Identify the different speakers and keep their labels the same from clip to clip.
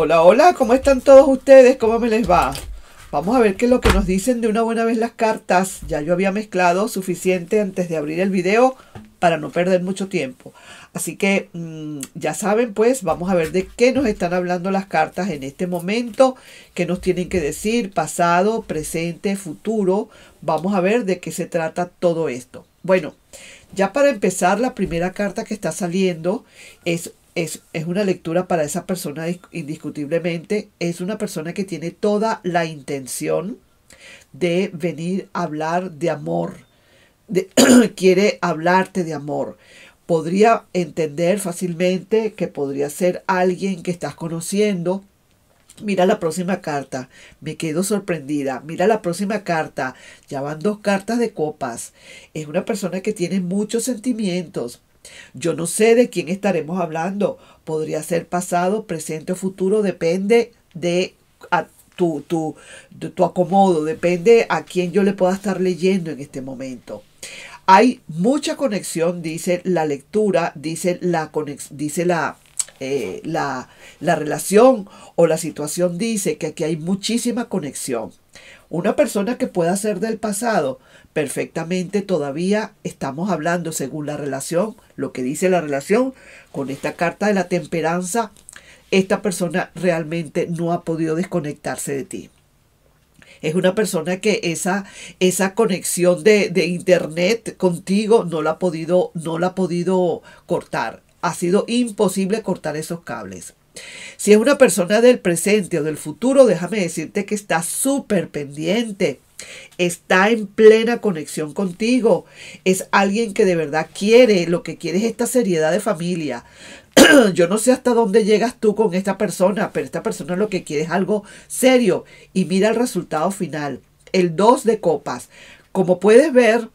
Speaker 1: Hola, hola, ¿cómo están todos ustedes? ¿Cómo me les va? Vamos a ver qué es lo que nos dicen de una buena vez las cartas. Ya yo había mezclado suficiente antes de abrir el video para no perder mucho tiempo. Así que mm, ya saben, pues vamos a ver de qué nos están hablando las cartas en este momento, qué nos tienen que decir, pasado, presente, futuro. Vamos a ver de qué se trata todo esto. Bueno, ya para empezar, la primera carta que está saliendo es es, una lectura para esa persona indiscutiblemente. Es una persona que tiene toda la intención de venir a hablar de amor. De, quiere hablarte de amor. Podría entender fácilmente que podría ser alguien que estás conociendo. Mira la próxima carta, me quedo sorprendida. Mira la próxima carta, ya van dos cartas de copas. Es una persona que tiene muchos sentimientos, yo no sé de quién estaremos hablando. Podría ser pasado, presente o futuro, depende de tu, tu, tu acomodo, depende a quién yo le pueda estar leyendo en este momento. Hay mucha conexión, dice la lectura, dice la dice eh, la, la relación o la situación dice que aquí hay muchísima conexión. Una persona que pueda ser del pasado, perfectamente todavía estamos hablando según la relación, lo que dice la relación, con esta carta de la temperanza, esta persona realmente no ha podido desconectarse de ti. Es una persona que esa, esa conexión de, de internet contigo no la ha podido, no la ha podido cortar. Ha sido imposible cortar esos cables. Si es una persona del presente o del futuro, déjame decirte que está súper pendiente. Está en plena conexión contigo. Es alguien que de verdad quiere, lo que quiere es esta seriedad de familia. Yo no sé hasta dónde llegas tú con esta persona, pero esta persona lo que quiere es algo serio. Y mira el resultado final. El 2 de copas. Como puedes ver,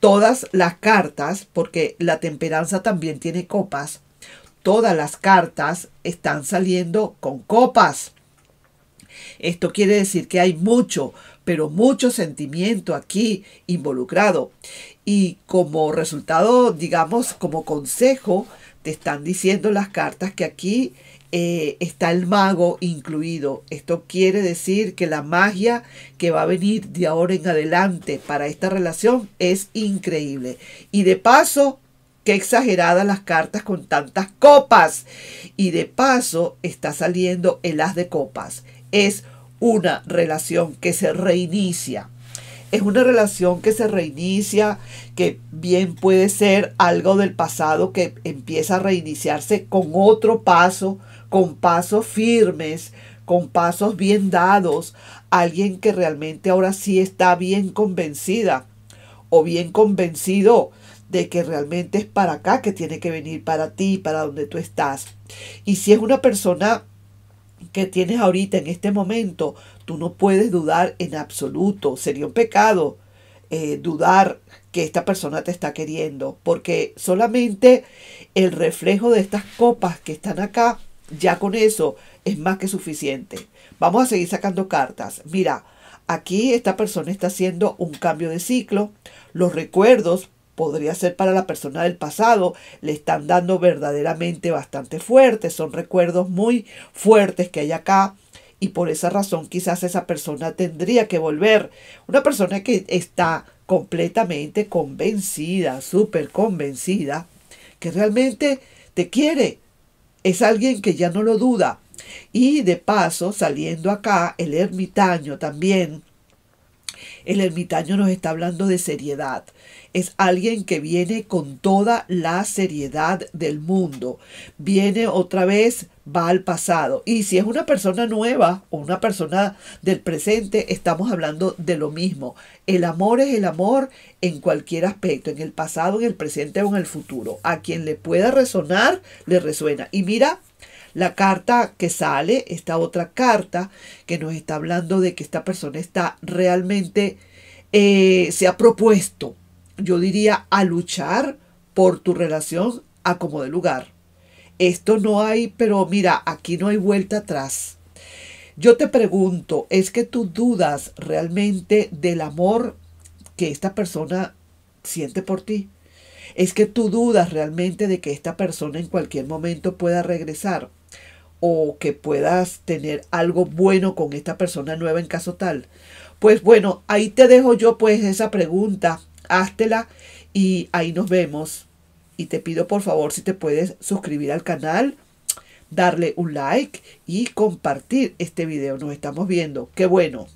Speaker 1: todas las cartas, porque la temperanza también tiene copas, todas las cartas están saliendo con copas. Esto quiere decir que hay mucho, pero mucho sentimiento aquí involucrado. Y como resultado, digamos, como consejo, te están diciendo las cartas que aquí eh, está el mago incluido. Esto quiere decir que la magia que va a venir de ahora en adelante para esta relación es increíble. Y de paso, Qué exageradas las cartas con tantas copas. Y de paso está saliendo el as de copas. Es una relación que se reinicia. Es una relación que se reinicia, que bien puede ser algo del pasado que empieza a reiniciarse con otro paso, con pasos firmes, con pasos bien dados, alguien que realmente ahora sí está bien convencida o bien convencido de que realmente es para acá que tiene que venir, para ti, para donde tú estás. Y si es una persona que tienes ahorita en este momento, tú no puedes dudar en absoluto. Sería un pecado eh, dudar que esta persona te está queriendo, porque solamente el reflejo de estas copas que están acá, ya con eso es más que suficiente. Vamos a seguir sacando cartas. Mira, aquí esta persona está haciendo un cambio de ciclo. Los recuerdos podría ser para la persona del pasado, le están dando verdaderamente bastante fuerte, son recuerdos muy fuertes que hay acá y por esa razón quizás esa persona tendría que volver. Una persona que está completamente convencida, súper convencida, que realmente te quiere. Es alguien que ya no lo duda. Y de paso, saliendo acá, el ermitaño también el ermitaño nos está hablando de seriedad. Es alguien que viene con toda la seriedad del mundo. Viene otra vez, va al pasado. Y si es una persona nueva o una persona del presente, estamos hablando de lo mismo. El amor es el amor en cualquier aspecto, en el pasado, en el presente o en el futuro. A quien le pueda resonar, le resuena. Y mira la carta que sale, esta otra carta que nos está hablando de que esta persona está realmente, eh, se ha propuesto, yo diría, a luchar por tu relación a como de lugar. Esto no hay, pero mira, aquí no hay vuelta atrás. Yo te pregunto, ¿es que tú dudas realmente del amor que esta persona siente por ti? ¿Es que tú dudas realmente de que esta persona en cualquier momento pueda regresar? o que puedas tener algo bueno con esta persona nueva en caso tal. Pues bueno, ahí te dejo yo pues esa pregunta, háztela y ahí nos vemos. Y te pido por favor si te puedes suscribir al canal, darle un like y compartir este video. Nos estamos viendo. Qué bueno.